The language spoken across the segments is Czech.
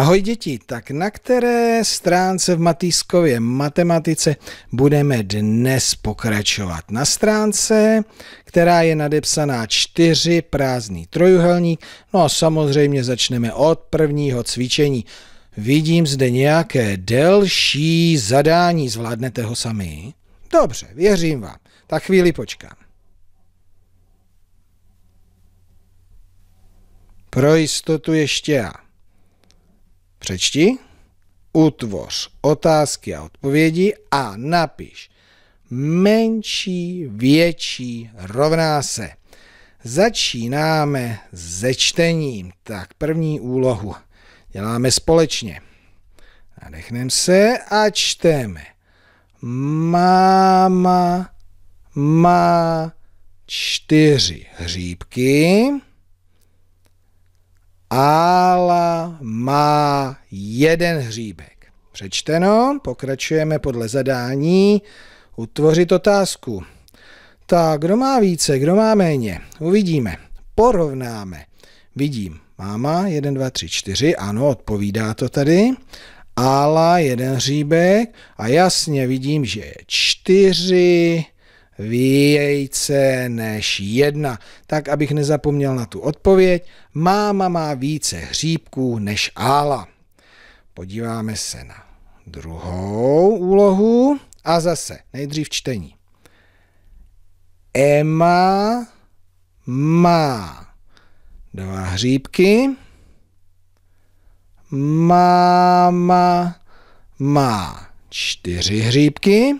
Ahoj děti, tak na které stránce v Matýskově matematice budeme dnes pokračovat? Na stránce, která je nadepsaná čtyři prázdný trojuhelník, no a samozřejmě začneme od prvního cvičení. Vidím zde nějaké delší zadání, zvládnete ho sami? Dobře, věřím vám. Tak chvíli počkám. Pro jistotu ještě já přečti, utvoř otázky a odpovědi a napiš menší, větší rovná se. Začínáme se čtením. Tak první úlohu děláme společně. Nadechneme se a čteme. Máma má čtyři hříbky. Ála má jeden hříbek. Přečteno, pokračujeme podle zadání. Utvořit otázku. Tak, kdo má více, kdo má méně? Uvidíme. Porovnáme. Vidím. Máma, 1, 2, 3, 4, ano, odpovídá to tady. Ála, jeden hříbek a jasně vidím, že je 4, více než jedna. Tak, abych nezapomněl na tu odpověď, máma má více hříbků než ála. Podíváme se na druhou úlohu a zase nejdřív čtení. Emma má dva hříbky. Máma má čtyři hříbky.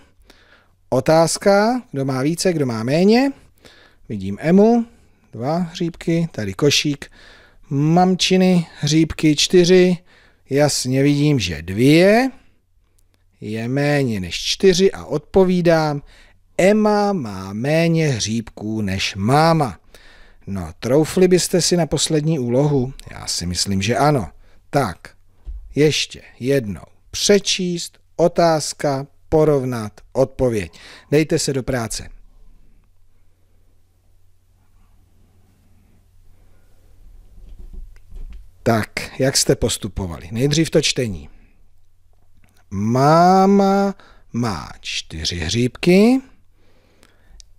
Otázka, kdo má více, kdo má méně. Vidím Emu, dva hříbky, tady košík, mamčiny, hříbky, čtyři. Jasně vidím, že dvě je méně než čtyři a odpovídám, Emma má méně hříbků než máma. No, troufli byste si na poslední úlohu? Já si myslím, že ano. Tak, ještě jednou. Přečíst otázka porovnat odpověď. Dejte se do práce. Tak, jak jste postupovali? Nejdřív to čtení. Máma má čtyři hříbky,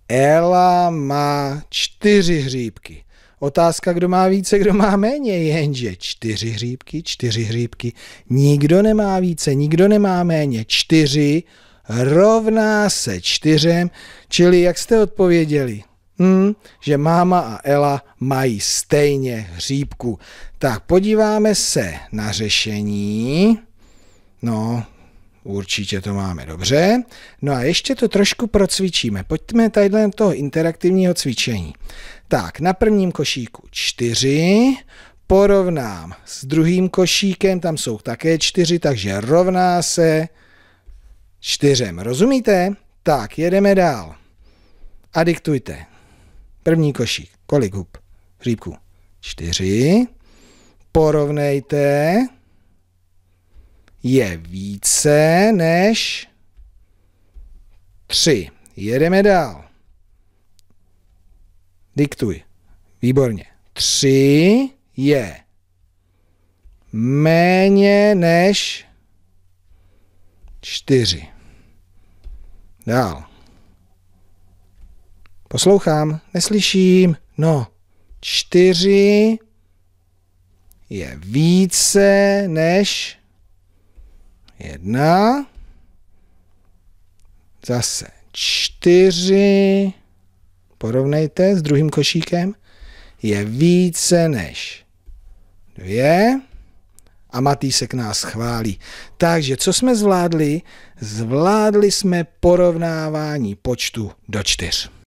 Ela má čtyři hříbky. Otázka, kdo má více, kdo má méně, jenže čtyři hříbky, čtyři hříbky. Nikdo nemá více, nikdo nemá méně. Čtyři rovná se čtyřem, čili jak jste odpověděli? Hmm, že máma a Ela mají stejně hříbku. Tak podíváme se na řešení. No, Určitě to máme dobře. No a ještě to trošku procvičíme. Pojďme tady do toho interaktivního cvičení. Tak, na prvním košíku 4, porovnám s druhým košíkem, tam jsou také 4, takže rovná se 4. Rozumíte? Tak, jedeme dál. A diktujte. První košík. Kolik hub? Hříbku. 4. Porovnejte. Je více než 3. Jedeme dál. Diktuj. Výborně. Tři je méně než čtyři. Dál. Poslouchám, neslyším. No, čtyři je více než jedna. Zase čtyři porovnejte s druhým košíkem, je více než dvě a Matýsek nás chválí. Takže co jsme zvládli? Zvládli jsme porovnávání počtu do čtyř.